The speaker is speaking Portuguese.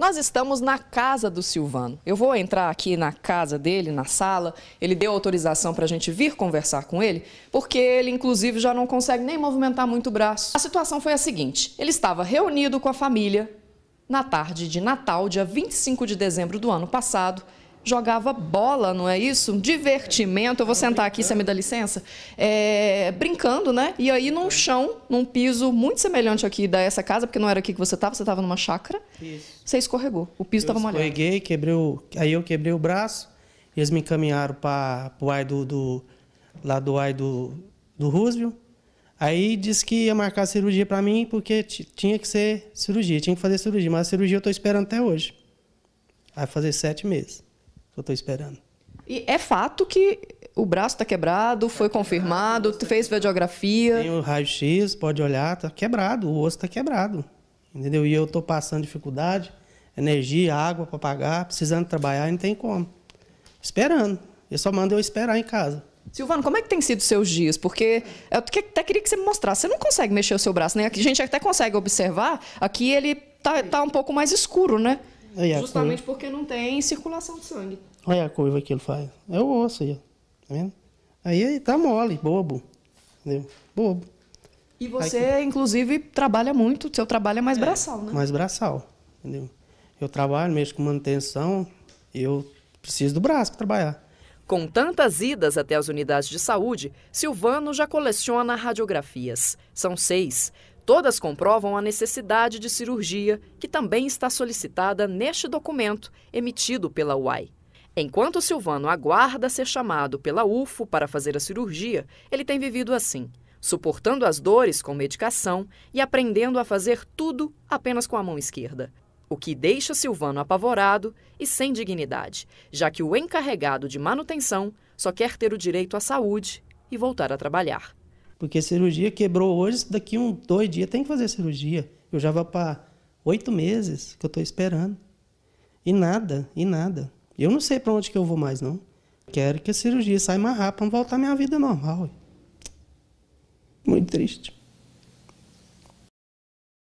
Nós estamos na casa do Silvano. Eu vou entrar aqui na casa dele, na sala. Ele deu autorização para a gente vir conversar com ele, porque ele, inclusive, já não consegue nem movimentar muito o braço. A situação foi a seguinte: ele estava reunido com a família na tarde de Natal, dia 25 de dezembro do ano passado jogava bola, não é isso? Divertimento, eu vou sentar aqui, você me dá licença? É, brincando, né? E aí num chão, num piso muito semelhante aqui da essa casa, porque não era aqui que você estava, você estava numa chácara. Isso. Você escorregou, o piso estava molhado. Escorreguei, quebrei o, aí eu quebrei o braço, eles me encaminharam para o ai do, do, lá do ai do, do Roosevelt. Aí disse que ia marcar cirurgia para mim, porque tinha que ser cirurgia, tinha que fazer cirurgia. Mas a cirurgia eu estou esperando até hoje. Vai fazer sete meses eu estou esperando. E é fato que o braço está quebrado, foi tá confirmado, quebrado, fez radiografia. Tem o raio-x, pode olhar, está quebrado, o osso está quebrado. Entendeu? E eu estou passando dificuldade, energia, água para pagar, precisando trabalhar, não tem como. Esperando. Eu só mando eu esperar em casa. Silvano, como é que tem sido seus dias? Porque eu até queria que você me mostrasse. Você não consegue mexer o seu braço, né? A gente até consegue observar. Aqui ele tá, tá um pouco mais escuro, né? justamente porque não tem circulação de sangue. Olha a curva que ele faz. É o osso aí, tá vendo? Aí, tá mole, bobo. Entendeu? Bobo. E você, aí, inclusive, trabalha muito, seu trabalho é mais é, braçal, né? Mais braçal, entendeu? Eu trabalho, mesmo com manutenção, eu preciso do braço para trabalhar. Com tantas idas até as unidades de saúde, Silvano já coleciona radiografias. São seis. Todas comprovam a necessidade de cirurgia, que também está solicitada neste documento emitido pela UAI. Enquanto Silvano aguarda ser chamado pela UFO para fazer a cirurgia, ele tem vivido assim, suportando as dores com medicação e aprendendo a fazer tudo apenas com a mão esquerda o que deixa Silvano apavorado e sem dignidade, já que o encarregado de manutenção só quer ter o direito à saúde e voltar a trabalhar. Porque cirurgia quebrou hoje, daqui um, dois dias tem que fazer cirurgia. Eu já vou para oito meses que eu estou esperando. E nada, e nada. Eu não sei para onde que eu vou mais, não. Quero que a cirurgia saia mais rápido para voltar à minha vida normal. Muito triste.